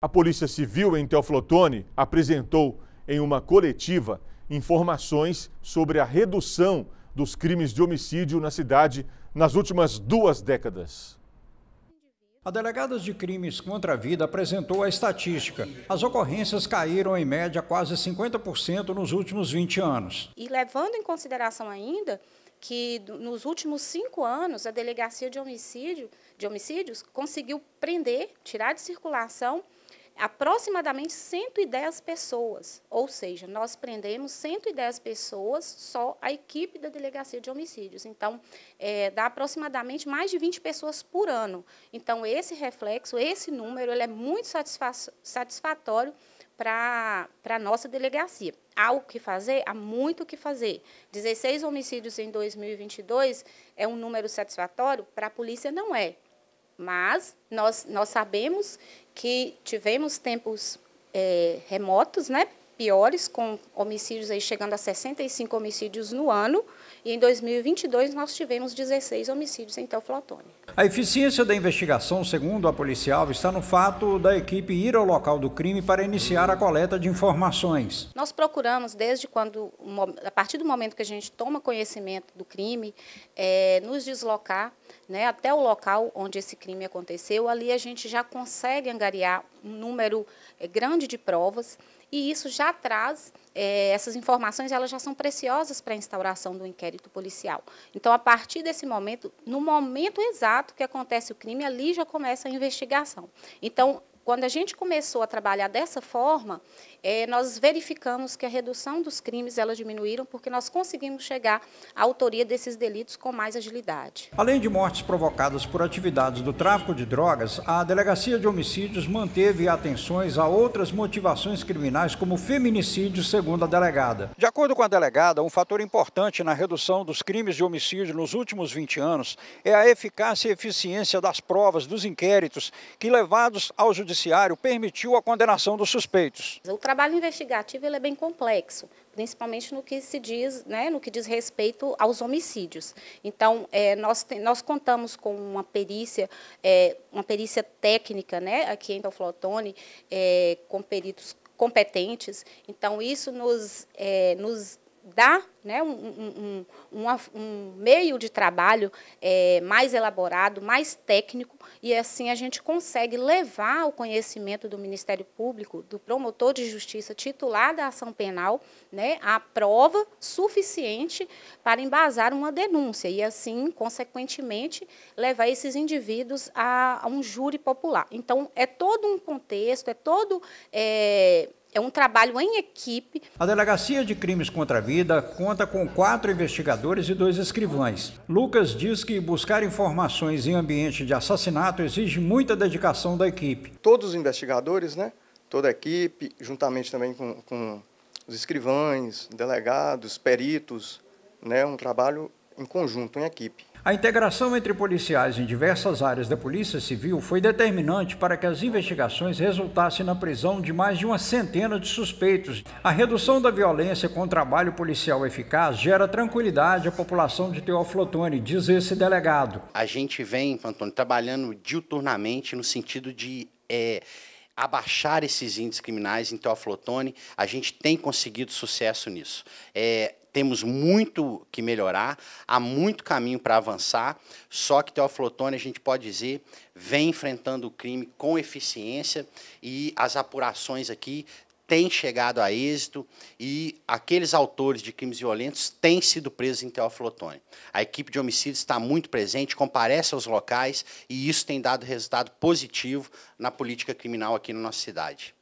A Polícia Civil em Teoflotone apresentou em uma coletiva informações sobre a redução dos crimes de homicídio na cidade nas últimas duas décadas. A delegada de crimes contra a vida apresentou a estatística. As ocorrências caíram em média quase 50% nos últimos 20 anos. E levando em consideração ainda que nos últimos cinco anos a delegacia de, homicídio, de homicídios conseguiu prender, tirar de circulação aproximadamente 110 pessoas, ou seja, nós prendemos 110 pessoas só a equipe da delegacia de homicídios. Então, é, dá aproximadamente mais de 20 pessoas por ano. Então, esse reflexo, esse número, ele é muito satisfa satisfatório para a nossa delegacia. Há o que fazer? Há muito o que fazer. 16 homicídios em 2022 é um número satisfatório? Para a polícia, não é. Mas nós, nós sabemos que tivemos tempos é, remotos, né, piores, com homicídios aí chegando a 65 homicídios no ano, e em 2022 nós tivemos 16 homicídios em Teoflotone. A eficiência da investigação, segundo a policial, está no fato da equipe ir ao local do crime para iniciar a coleta de informações. Nós procuramos, desde quando, a partir do momento que a gente toma conhecimento do crime, é, nos deslocar né, até o local onde esse crime aconteceu. Ali a gente já consegue angariar um número é, grande de provas e isso já traz é, essas informações elas já são preciosas para a instauração do inquérito policial. Então, a partir desse momento, no momento exato fato que acontece o crime, ali já começa a investigação. Então, quando a gente começou a trabalhar dessa forma, é, nós verificamos que a redução dos crimes elas diminuíram porque nós conseguimos chegar à autoria desses delitos com mais agilidade. Além de mortes provocadas por atividades do tráfico de drogas, a Delegacia de Homicídios manteve atenções a outras motivações criminais, como feminicídio, segundo a delegada. De acordo com a delegada, um fator importante na redução dos crimes de homicídio nos últimos 20 anos é a eficácia e eficiência das provas dos inquéritos que, levados ao judiciário, Judiciário permitiu a condenação dos suspeitos. O trabalho investigativo é bem complexo, principalmente no que se diz, né, no que diz respeito aos homicídios. Então, é, nós, nós contamos com uma perícia, é, uma perícia técnica, né, aqui em Dalflotone, é, com peritos competentes. Então, isso nos, é, nos dá né, um, um, um, um meio de trabalho é, mais elaborado, mais técnico, e assim a gente consegue levar o conhecimento do Ministério Público, do promotor de justiça titular da ação penal, né, a prova suficiente para embasar uma denúncia, e assim, consequentemente, levar esses indivíduos a, a um júri popular. Então, é todo um contexto, é todo. É, é um trabalho em equipe. A Delegacia de Crimes contra a Vida conta com quatro investigadores e dois escrivães. Lucas diz que buscar informações em ambiente de assassinato exige muita dedicação da equipe. Todos os investigadores, né? toda a equipe, juntamente também com, com os escrivães, delegados, peritos, né? um trabalho em conjunto, em equipe. A integração entre policiais em diversas áreas da Polícia Civil foi determinante para que as investigações resultassem na prisão de mais de uma centena de suspeitos. A redução da violência com o trabalho policial eficaz gera tranquilidade à população de Teófilo Otoni, diz esse delegado. A gente vem, Antônio, trabalhando diuturnamente no sentido de. É abaixar esses índices criminais em Teoflotone, a gente tem conseguido sucesso nisso. É, temos muito que melhorar, há muito caminho para avançar, só que Teoflotone, a gente pode dizer, vem enfrentando o crime com eficiência e as apurações aqui têm chegado a êxito e aqueles autores de crimes violentos têm sido presos em Teoflotone. A equipe de homicídios está muito presente, comparece aos locais e isso tem dado resultado positivo na política criminal aqui na nossa cidade.